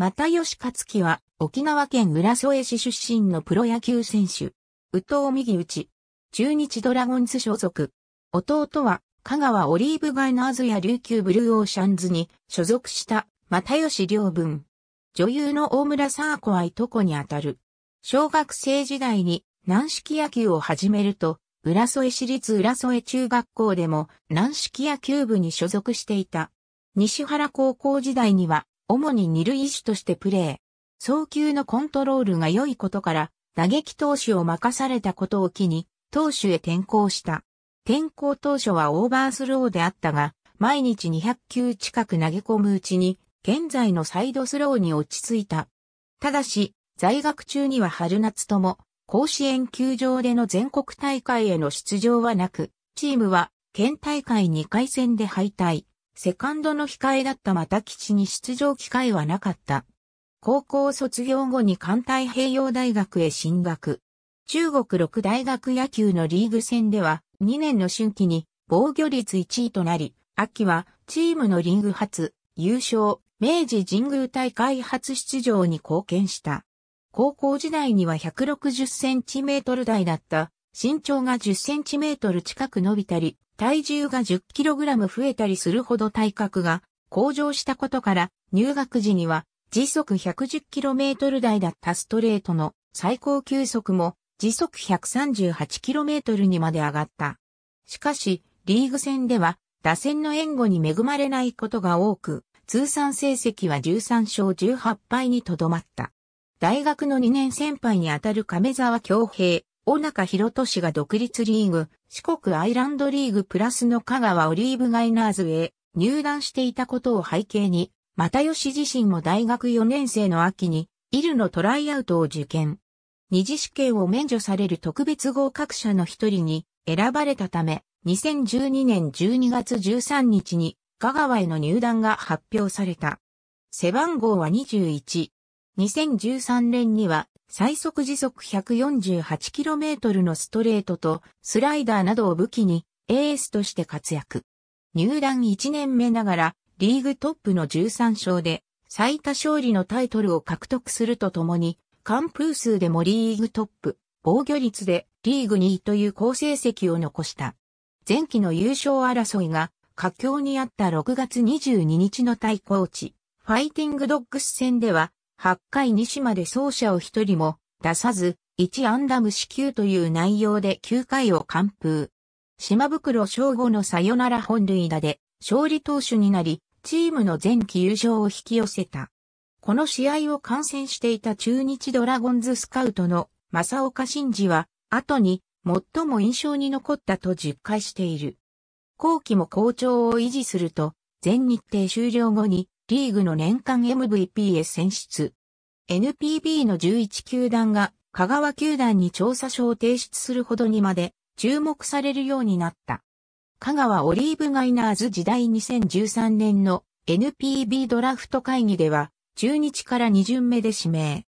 又吉勝樹は沖縄県浦添市出身のプロ野球選手。宇藤右内。中日ドラゴンズ所属。弟は香川オリーブガイナーズや琉球ブルーオーシャンズに所属した又吉良文。女優の大村沙子はいとこにあたる。小学生時代に軟式野球を始めると、浦添市立浦添中学校でも軟式野球部に所属していた。西原高校時代には主に二塁手としてプレー。早球のコントロールが良いことから、打撃投手を任されたことを機に、投手へ転向した。転向当初はオーバースローであったが、毎日200球近く投げ込むうちに、現在のサイドスローに落ち着いた。ただし、在学中には春夏とも、甲子園球場での全国大会への出場はなく、チームは県大会2回戦で敗退。セカンドの控えだったまた基地に出場機会はなかった。高校卒業後に関太平洋大学へ進学。中国六大学野球のリーグ戦では2年の春季に防御率1位となり、秋はチームのリーグ初、優勝、明治神宮大会初出場に貢献した。高校時代には160センチメートル台だった身長が10センチメートル近く伸びたり、体重が 10kg 増えたりするほど体格が向上したことから入学時には時速 110km 台だったストレートの最高球速も時速 138km にまで上がった。しかし、リーグ戦では打線の援護に恵まれないことが多く、通算成績は13勝18敗にとどまった。大学の2年先輩にあたる亀沢京平、尾中博俊が独立リーグ、四国アイランドリーグプラスの香川オリーブガイナーズへ入団していたことを背景に、又吉自身も大学4年生の秋に、イルのトライアウトを受験。二次試験を免除される特別合格者の一人に選ばれたため、2012年12月13日に香川への入団が発表された。背番号は21。2013年には最速時速 148km のストレートとスライダーなどを武器にエースとして活躍。入団1年目ながらリーグトップの13勝で最多勝利のタイトルを獲得するとともに、完封数でもリーグトップ、防御率でリーグ2位という好成績を残した。前期の優勝争いが佳境にあった6月22日の対抗地、ファイティングドッグス戦では8回西まで走者を1人も出さず、1安打無四球という内容で9回を完封。島袋翔吾のサヨナラ本塁打で勝利投手になり、チームの前期優勝を引き寄せた。この試合を観戦していた中日ドラゴンズスカウトの正岡真二は、後に最も印象に残ったと実感している。後期も好調を維持すると、全日程終了後にリーグの年間 MVP へ選出。NPB の11球団が香川球団に調査書を提出するほどにまで注目されるようになった。香川オリーブガイナーズ時代2013年の NPB ドラフト会議では中日から2巡目で指名。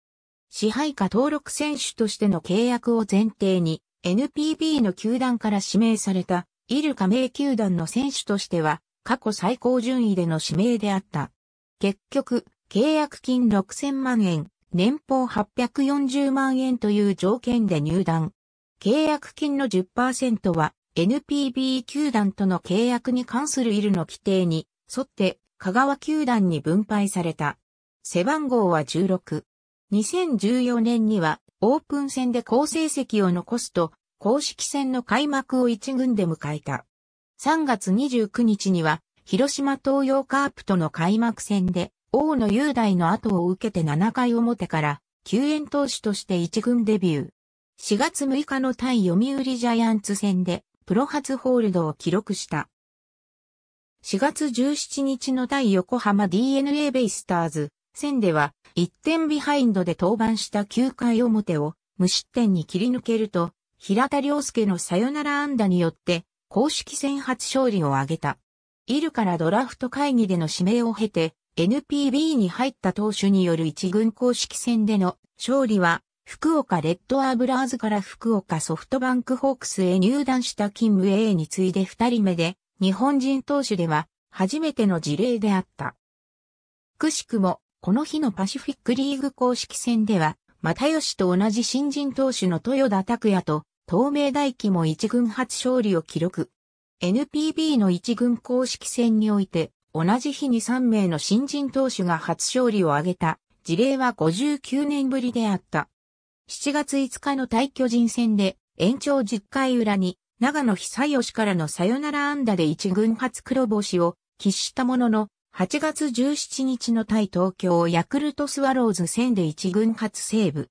支配下登録選手としての契約を前提に NPB の球団から指名されたイル加盟球団の選手としては過去最高順位での指名であった。結局、契約金6000万円、年俸840万円という条件で入団。契約金の10%は NPB 球団との契約に関するいるの規定に沿って香川球団に分配された。背番号は16。2014年にはオープン戦で好成績を残すと公式戦の開幕を1軍で迎えた。3月29日には広島東洋カープとの開幕戦で、大野雄大の後を受けて7回表から、救援投手として一軍デビュー。4月6日の対読売ジャイアンツ戦で、プロ初ホールドを記録した。4月17日の対横浜 d n a ベイスターズ戦では、1点ビハインドで登板した9回表を無失点に切り抜けると、平田良介のサヨナラ安打によって、公式戦初勝利を挙げた。イルからドラフト会議での指名を経て、NPB に入った投手による一軍公式戦での勝利は、福岡レッドアーブラーズから福岡ソフトバンクホークスへ入団したキ務 A に次いで二人目で、日本人投手では初めての事例であった。くしくも、この日のパシフィックリーグ公式戦では、又吉と同じ新人投手の豊田拓也と、東明大輝も一軍初勝利を記録。NPB の一軍公式戦において、同じ日に3名の新人投手が初勝利を挙げた事例は59年ぶりであった。7月5日の対巨人戦で延長10回裏に長野久義からのサヨナラ安打で一軍初黒星を喫したものの、8月17日の対東京ヤクルトスワローズ戦で一軍初セーブ。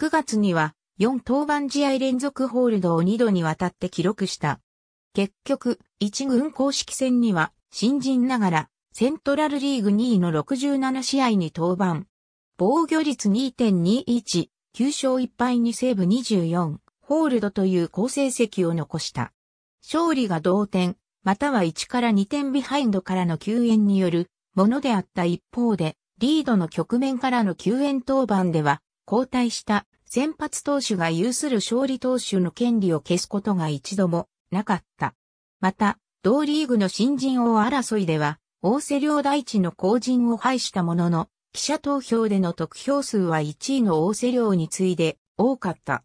9月には4登板試合連続ホールドを2度にわたって記録した。結局、一軍公式戦には、新人ながら、セントラルリーグ2位の67試合に登板。防御率2.21、9勝1敗にセーブ24、ホールドという好成績を残した。勝利が同点、または1から2点ビハインドからの救援によるものであった一方で、リードの局面からの救援登板では、交代した先発投手が有する勝利投手の権利を消すことが一度もなかった。また、同リーグの新人王争いでは、大瀬良大地の後陣を排したものの、記者投票での得票数は1位の大瀬良に次いで多かった。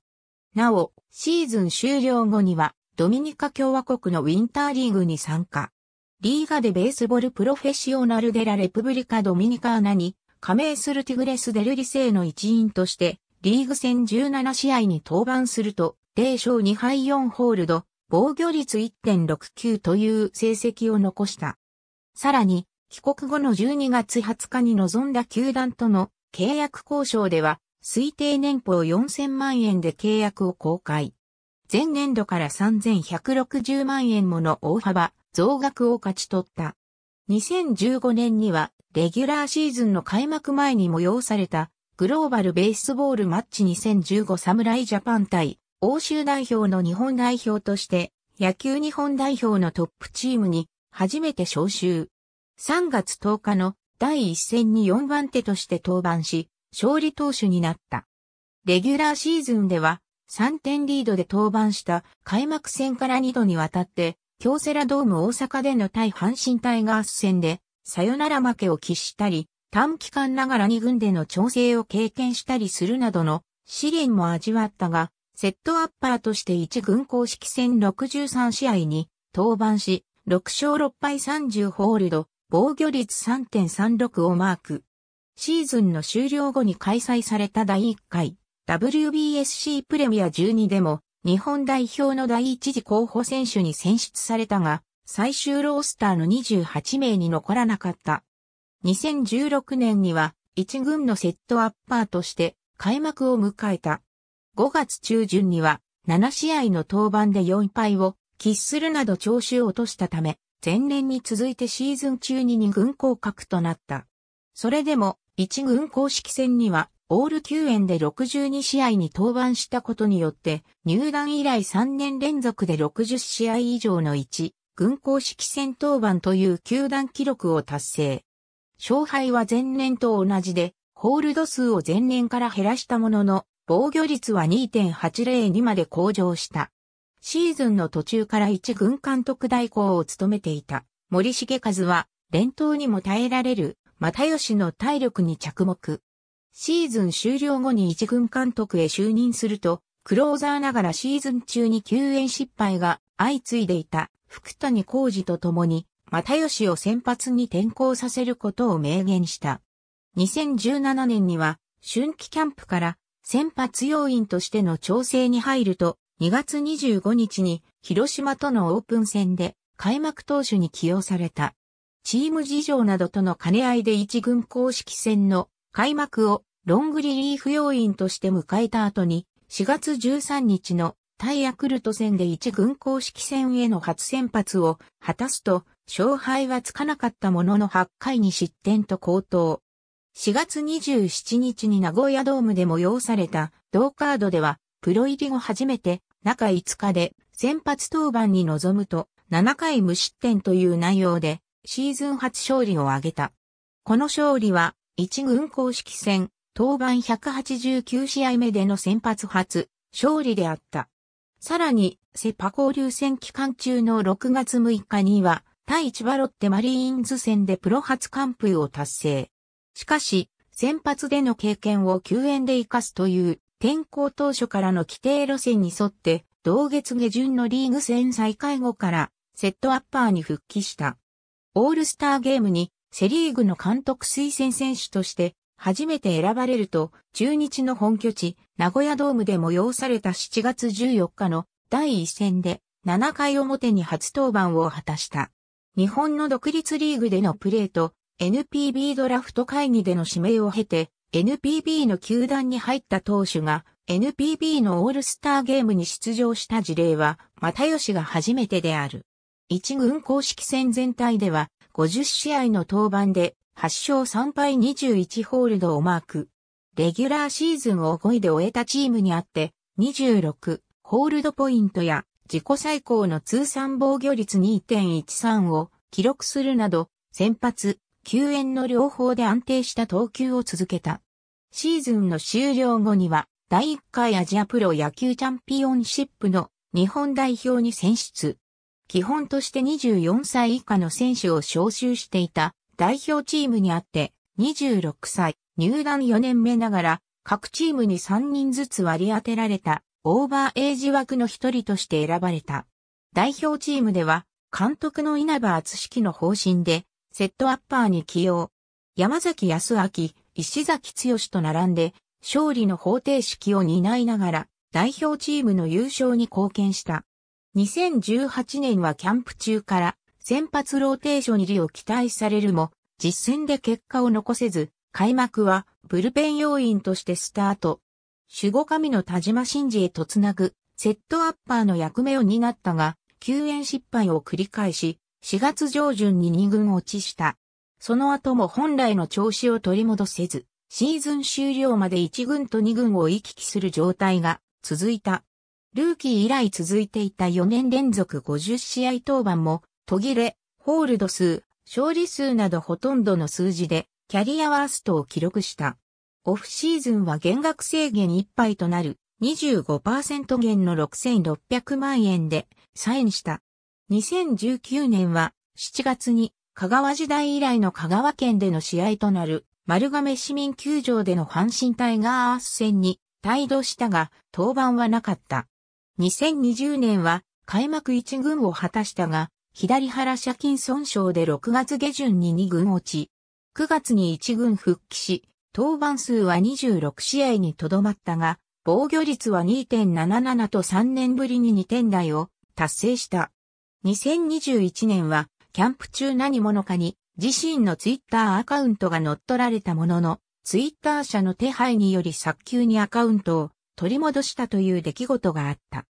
なお、シーズン終了後には、ドミニカ共和国のウィンターリーグに参加。リーガでベースボールプロフェッショナルデラレプブリカドミニカーナに加盟するティグレス・デルリセの一員として、リーグ戦17試合に登板すると、0勝2敗4ホールド、防御率1.69という成績を残した。さらに、帰国後の12月20日に臨んだ球団との契約交渉では、推定年俸4000万円で契約を公開。前年度から3160万円もの大幅増額を勝ち取った。2015年には、レギュラーシーズンの開幕前に催された、グローバルベースボールマッチ2015侍ジャパン対欧州代表の日本代表として、野球日本代表のトップチームに初めて招集。3月10日の第1戦に4番手として登板し、勝利投手になった。レギュラーシーズンでは3点リードで登板した開幕戦から2度にわたって、京セラドーム大阪での対阪神タイガース戦で、さよなら負けを喫したり、短期間ながら2軍での調整を経験したりするなどの試練も味わったが、セットアッパーとして1軍公式戦63試合に登板し、6勝6敗30ホールド、防御率3.36をマーク。シーズンの終了後に開催された第1回 WBSC プレミア12でも日本代表の第1次候補選手に選出されたが最終ロースターの28名に残らなかった。2016年には1軍のセットアッパーとして開幕を迎えた。5月中旬には7試合の登板で4敗を喫するなど調子を落としたため、前年に続いてシーズン中に2軍降格となった。それでも1軍公式戦にはオール9円で62試合に登板したことによって入団以来3年連続で60試合以上の1軍公式戦登板という球団記録を達成。勝敗は前年と同じでホールド数を前年から減らしたものの防御率は2.80 2まで向上した。シーズンの途中から一軍監督代行を務めていた森重和は連投にも耐えられる又吉の体力に着目。シーズン終了後に一軍監督へ就任すると、クローザーながらシーズン中に救援失敗が相次いでいた福谷浩二と共に、又吉を先発に転向させることを明言した。2017年には、春季キャンプから先発要員としての調整に入ると、2月25日に広島とのオープン戦で開幕投手に起用された。チーム事情などとの兼ね合いで一軍公式戦の開幕をロングリリーフ要員として迎えた後に4月13日のタイヤクルト戦で一軍公式戦への初先発を果たすと勝敗はつかなかったものの8回に失点と高騰。4月27日に名古屋ドームで催された同カードでは、プロ入り後初めて中5日で先発登板に臨むと7回無失点という内容でシーズン初勝利を挙げた。この勝利は1軍公式戦登板189試合目での先発初勝利であった。さらにセパ交流戦期間中の6月6日には対千葉ロッテマリーンズ戦でプロ初完封を達成。しかし、先発での経験を救援で活かすという、転校当初からの規定路線に沿って、同月下旬のリーグ戦再開後から、セットアッパーに復帰した。オールスターゲームに、セリーグの監督推薦選手として、初めて選ばれると、中日の本拠地、名古屋ドームで催された7月14日の第1戦で、7回表に初登板を果たした。日本の独立リーグでのプレーと、NPB ドラフト会議での指名を経て、NPB の球団に入った投手が NPB のオールスターゲームに出場した事例は、又吉が初めてである。一軍公式戦全体では、50試合の登板で、8勝3敗21ホールドをマーク。レギュラーシーズンを5位で終えたチームにあって、26ホールドポイントや自己最高の通算防御率2.13を記録するなど、先発、救援の両方で安定した投球を続けた。シーズンの終了後には、第1回アジアプロ野球チャンピオンシップの日本代表に選出。基本として24歳以下の選手を招集していた代表チームにあって、26歳、入団4年目ながら、各チームに3人ずつ割り当てられた、オーバーエイジ枠の一人として選ばれた。代表チームでは、監督の稲葉厚式の方針で、セットアッパーに起用。山崎康明、石崎剛と並んで、勝利の方程式を担いながら、代表チームの優勝に貢献した。2018年はキャンプ中から、先発ローテーション入りを期待されるも、実戦で結果を残せず、開幕はブルペン要員としてスタート。守護神の田島真嗣へとつなぐ、セットアッパーの役目を担ったが、救援失敗を繰り返し、4月上旬に2軍落ちした。その後も本来の調子を取り戻せず、シーズン終了まで1軍と2軍を行き来する状態が続いた。ルーキー以来続いていた4年連続50試合登板も途切れ、ホールド数、勝利数などほとんどの数字でキャリアワーストを記録した。オフシーズンは減額制限いっぱいとなる25%減の6600万円でサインした。2019年は7月に香川時代以来の香川県での試合となる丸亀市民球場での阪神タイガース戦に帯同したが登板はなかった。2020年は開幕1軍を果たしたが左腹借金損傷で6月下旬に2軍落ち、9月に1軍復帰し、登板数は26試合にとどまったが、防御率は2.77と3年ぶりに2点台を達成した。2021年は、キャンプ中何者かに、自身のツイッターアカウントが乗っ取られたものの、ツイッター社の手配により早急にアカウントを取り戻したという出来事があった。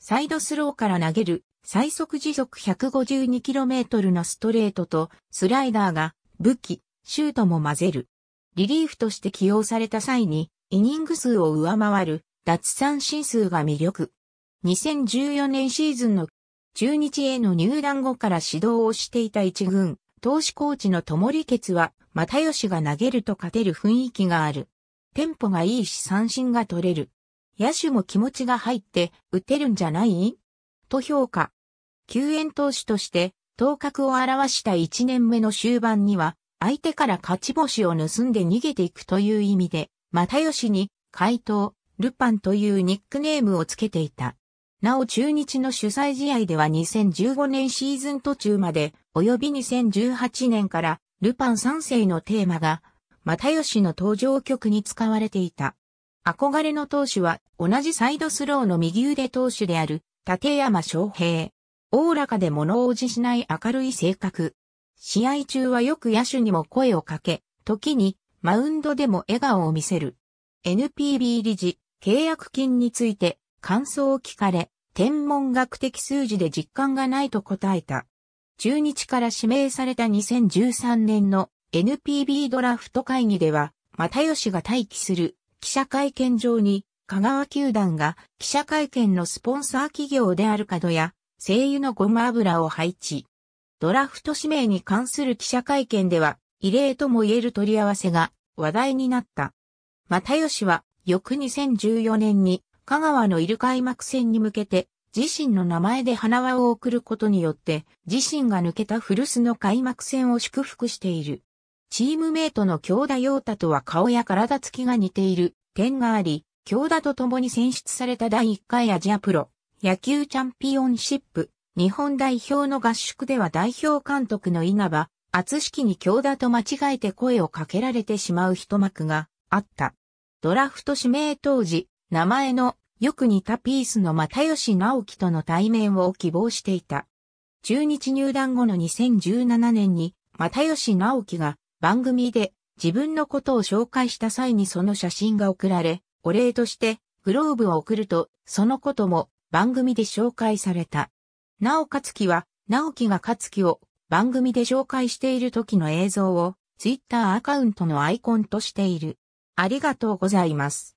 サイドスローから投げる最速時速 152km のストレートとスライダーが武器、シュートも混ぜる。リリーフとして起用された際にイニング数を上回る脱三振数が魅力。2014年シーズンの中日への入団後から指導をしていた一軍、投手コーチの友利傑は、又吉が投げると勝てる雰囲気がある。テンポがいいし三振が取れる。野手も気持ちが入って打てるんじゃないと評価。救援投手として頭角を表した一年目の終盤には相手から勝ち星を盗んで逃げていくという意味で、又吉に怪盗、ルパンというニックネームをつけていた。なお中日の主催試合では2015年シーズン途中まで、及び2018年から、ルパン三世のテーマが、又吉の登場曲に使われていた。憧れの投手は、同じサイドスローの右腕投手である、立山翔平。おおらかで物おじしない明るい性格。試合中はよく野手にも声をかけ、時に、マウンドでも笑顔を見せる。NPB 理事、契約金について、感想を聞かれ、天文学的数字で実感がないと答えた。中日から指名された2013年の NPB ドラフト会議では、又吉が待機する記者会見場に、香川球団が記者会見のスポンサー企業である角や、声優のごま油を配置。ドラフト指名に関する記者会見では、異例とも言える取り合わせが話題になった。又吉は、翌2014年に香川のイル開幕戦に向けて、自身の名前で花輪を送ることによって、自身が抜けた古巣の開幕戦を祝福している。チームメイトの京田陽太とは顔や体つきが似ている点があり、京田と共に選出された第1回アジアプロ野球チャンピオンシップ日本代表の合宿では代表監督の稲葉、厚式に京田と間違えて声をかけられてしまう一幕があった。ドラフト指名当時、名前のよく似たピースの又吉直樹との対面を希望していた。中日入団後の2017年に又吉直樹が番組で自分のことを紹介した際にその写真が送られ、お礼としてグローブを送ると、そのことも番組で紹介された。なお勝樹は、直樹が勝樹を番組で紹介している時の映像をツイッターアカウントのアイコンとしている。ありがとうございます。